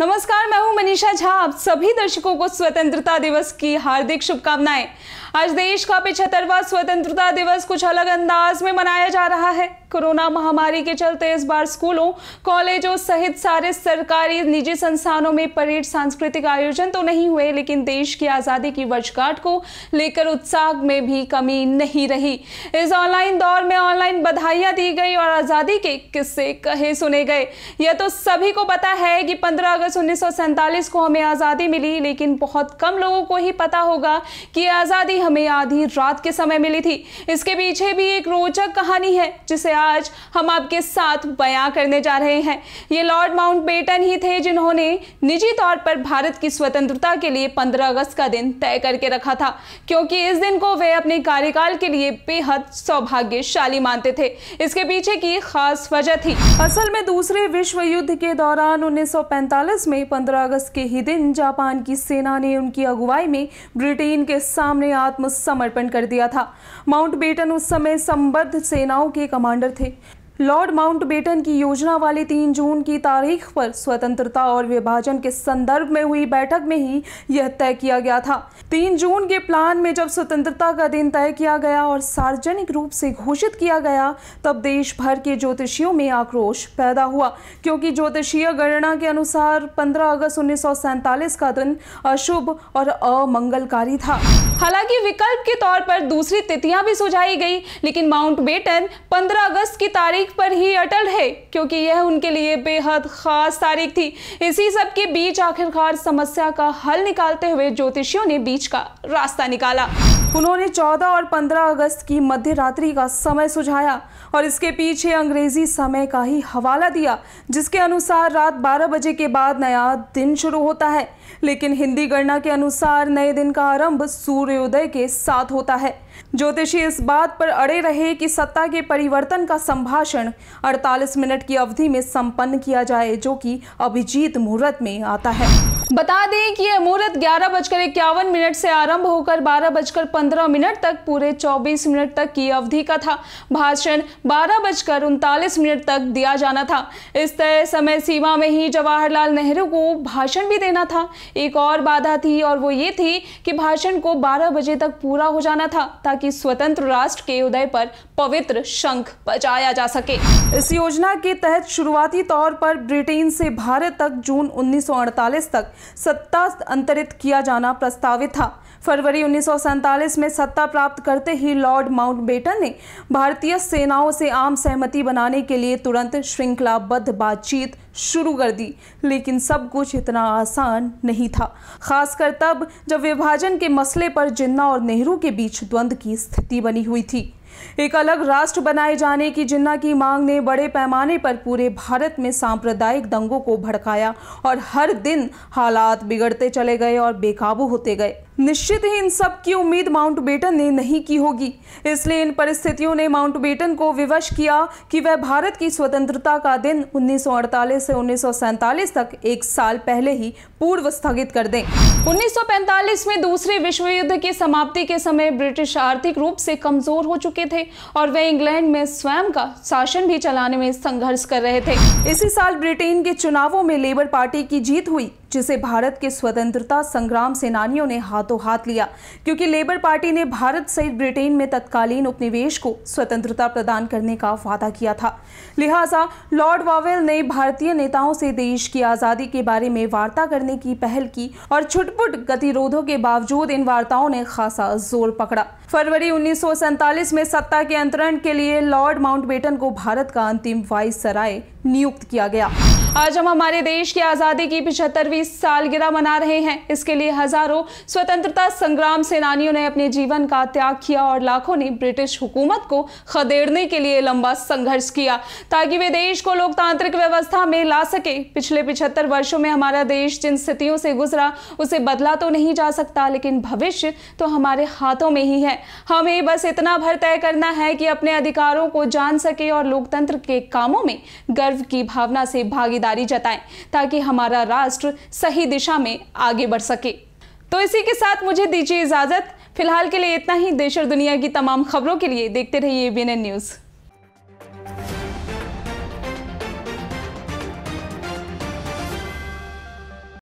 नमस्कार मैं हूं मनीषा झा आप सभी दर्शकों को स्वतंत्रता दिवस की हार्दिक शुभकामनाएं आज देश का पिछहत्तरवा स्वतंत्रता दिवस कुछ अलग अंदाज में मनाया जा रहा है कोरोना महामारी के चलते इस बार स्कूलों कॉलेजों सहित सारे सरकारी निजी संस्थानों में परेड सांस्कृतिक आयोजन तो नहीं हुए लेकिन देश की आज़ादी की वर्षगांठ को लेकर उत्साह में भी कमी नहीं रही इस ऑनलाइन दौर में ऑनलाइन बधाइयां दी गई और आज़ादी के किस्से कहे सुने गए यह तो सभी को पता है कि पंद्रह अगस्त उन्नीस को हमें आज़ादी मिली लेकिन बहुत कम लोगों को ही पता होगा कि आज़ादी हमें आधी रात के समय मिली थी इसके पीछे भी एक रोचक कहानी है जिसे आज हम आपके साथ बयां करने जा रहे हैं ये लॉर्ड माउंट बेटन ही थे जिन्होंने निजी तौर पर भारत की स्वतंत्रता के लिए 15 अगस्त का दिन तय करके रखा था क्योंकि इस दिन को वे अपने कार्यकाल के लिए बेहद सौभाग्यशाली मानते थे इसके पीछे की खास वजह थी असल में दूसरे विश्व युद्ध के दौरान उन्नीस में पंद्रह अगस्त के ही दिन जापान की सेना ने उनकी अगुवाई में ब्रिटेन के सामने आत्मसमर्पण कर दिया था माउंट बेटन उस समय संबद्ध सेनाओं के कमांडर अंदर थे लॉर्ड माउंटबेटन की योजना वाले 3 जून की तारीख पर स्वतंत्रता और विभाजन के संदर्भ में हुई बैठक में ही यह तय किया गया था 3 जून के प्लान में जब स्वतंत्रता का दिन तय किया गया और सार्वजनिक रूप से घोषित किया गया तब देश भर के ज्योतिषियों में आक्रोश पैदा हुआ क्योंकि ज्योतिषीय गणना के अनुसार 15 अगस्त उन्नीस का दिन अशुभ और अमंगलकारी था हालांकि विकल्प के तौर पर दूसरी तिथियां भी सुझाई गई लेकिन माउंट बेटन पंद्रह अगस्त की तारीख पर ही अटल रहे क्योंकि यह उनके लिए बेहद खास तारीख थी इसी सब के बीच आखिरकार समस्या का हल निकालते हुए ज्योतिषियों ने बीच का रास्ता निकाला उन्होंने 14 और 15 अगस्त की मध्य रात्रि का समय सुझाया और इसके पीछे अंग्रेजी समय का ही हवाला दिया जिसके अनुसार रात 12 बजे के बाद नया दिन शुरू होता है लेकिन हिंदी गणना के अनुसार नए दिन का आरंभ सूर्योदय के साथ होता है ज्योतिषी इस बात पर अड़े रहे कि सत्ता के परिवर्तन का संभाषण 48 मिनट की अवधि में संपन्न किया जाए जो कि अभिजीत मुहूर्त में आता है बता दें कि यह मुहूर्त ग्यारह बजकर इक्यावन मिनट से आरंभ होकर बारह बजकर पंद्रह मिनट तक पूरे चौबीस मिनट तक की अवधि का था भाषण बारह बजकर उनतालीस मिनट तक दिया जाना था इस तय समय सीमा में ही जवाहरलाल नेहरू को भाषण भी देना था एक और बाधा थी और वो ये थी कि भाषण को बारह बजे तक पूरा हो जाना था ताकि स्वतंत्र राष्ट्र के उदय पर पवित्र शंख बजाया जा सके इस योजना के तहत शुरुआती तौर पर ब्रिटेन से भारत तक जून उन्नीस तक सत्ता अंतरित किया जाना प्रस्तावित था फरवरी उन्नीस में सत्ता प्राप्त करते ही लॉर्ड माउंटबेटन ने भारतीय सेनाओं से आम सहमति बनाने के लिए तुरंत श्रृंखलाबद्ध बातचीत शुरू कर दी लेकिन सब कुछ इतना आसान नहीं था खासकर तब जब विभाजन के मसले पर जिन्ना और नेहरू के बीच द्वंद्व की स्थिति बनी हुई थी एक अलग राष्ट्र बनाए जाने की जिन्ना की मांग ने बड़े पैमाने पर पूरे भारत में सांप्रदायिक दंगों को भड़काया और हर दिन हालात बिगड़ते चले गए और बेकाबू होते गए निश्चित ही इन सब की उम्मीद माउंटबेटन ने नहीं की होगी इसलिए इन परिस्थितियों ने माउंटबेटन को विवश किया कि वह भारत की स्वतंत्रता का दिन 1948 से उन्नीस तक एक साल पहले ही पूर्व स्थगित कर दें 1945 में दूसरे विश्व युद्ध की समाप्ति के समय ब्रिटिश आर्थिक रूप से कमजोर हो चुके थे और वे इंग्लैंड में स्वयं का शासन भी चलाने में संघर्ष कर रहे थे इसी साल ब्रिटेन के चुनावों में लेबर पार्टी की जीत हुई जिसे भारत के स्वतंत्रता संग्राम सेनानियों ने हाथों हाथ लिया क्योंकि लेबर पार्टी ने भारत सहित ब्रिटेन में तत्कालीन उपनिवेश को स्वतंत्रता प्रदान करने का वादा किया था लिहाजा लॉर्ड वावेल ने भारतीय नेताओं से देश की आज़ादी के बारे में वार्ता करने की पहल की और छुटपुट गतिरोधों के बावजूद इन वार्ताओं ने खासा जोर पकड़ा फरवरी उन्नीस में सत्ता के अंतरण के लिए लॉर्ड माउंटबेटन को भारत का अंतिम वाइस सराय नियुक्त किया गया आज हम हमारे देश की आज़ादी की पिछहत्तरवीं सालगिरह मना रहे हैं इसके लिए हज़ारों स्वतंत्रता संग्राम सेनानियों ने अपने जीवन का त्याग किया और लाखों ने ब्रिटिश हुकूमत को खदेड़ने के लिए लंबा संघर्ष किया ताकि वे देश को लोकतांत्रिक व्यवस्था में ला सके पिछले पिछहत्तर वर्षों में हमारा देश जिन स्थितियों से गुजरा उसे बदला तो नहीं जा सकता लेकिन भविष्य तो हमारे हाथों में ही है हमें बस इतना भर तय करना है कि अपने अधिकारों को जान सके और लोकतंत्र के कामों में गर्व की भावना से भागीदार जिम्मेदारी जताएं ताकि हमारा राष्ट्र सही दिशा में आगे बढ़ सके तो इसी के साथ मुझे दीजिए इजाज़त फिलहाल के लिए इतना ही देश और दुनिया की तमाम खबरों के लिए देखते रहिए बी न्यूज़